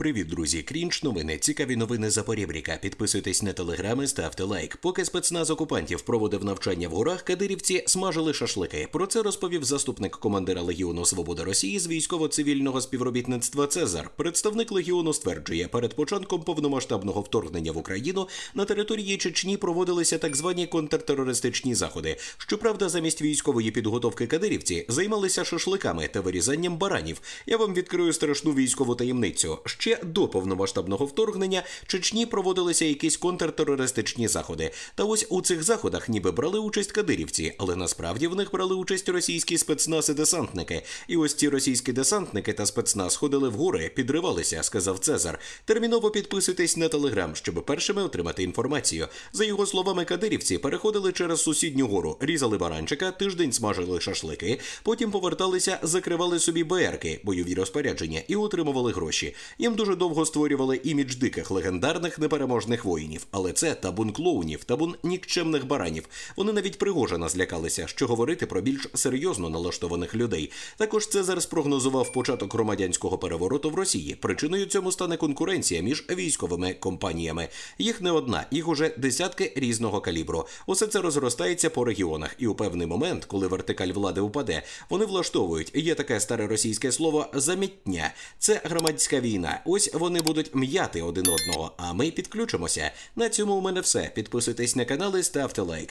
Привіт, друзі! Крінж, новини цікаві новини Запорібріка. Підписуйтесь на телеграми, ставте лайк. Поки спецназ окупантів проводив навчання в горах, кадирівці смажили шашлики. Про це розповів заступник командира Легіону Свобода Росії з військово-цивільного співробітництва Цезар. Представник легіону стверджує, перед початком повномасштабного вторгнення в Україну на території Чечні проводилися так звані контртерористичні заходи. Щоправда, замість військової підготовки кадирівці займалися шашликами та вирізанням баранів. Я вам відкрию страшну військову таємницю. Ще ще до повномасштабного вторгнення Чечні проводилися якісь контртерористичні заходи. Та ось у цих заходах ніби брали участь кадирівці, але насправді в них брали участь російські спецназ і десантники. І ось ці російські десантники та спецназ ходили в гори, підривалися, сказав Цезар. Терміново підписуйтесь на телеграм, щоб першими отримати інформацію. За його словами, кадирівці переходили через сусідню гору, різали баранчика, тиждень смажили шашлики, потім поверталися, закривали собі брк бойові розпорядження і отримували гроші. Їм дуже довго створювали імідж диких легендарних непереможних воїнів, але це табун клоунів, табун нікчемних баранів. Вони навіть Пригожина злякалися, що говорити про більш серйозно налаштованих людей. Також Цезар спрогнозував початок громадянського перевороту в Росії. Причиною цьому стане конкуренція між військовими компаніями. Їх не одна, їх уже десятки різного калібру. Усе це розростається по регіонах, і у певний момент, коли вертикаль влади упаде, вони влаштовують. Є таке старе російське слово замітня. Це громадська війна. Ось вони будуть м'яти один одного, а ми підключимося. На цьому у мене все. Підписуйтесь на канал і ставте лайк.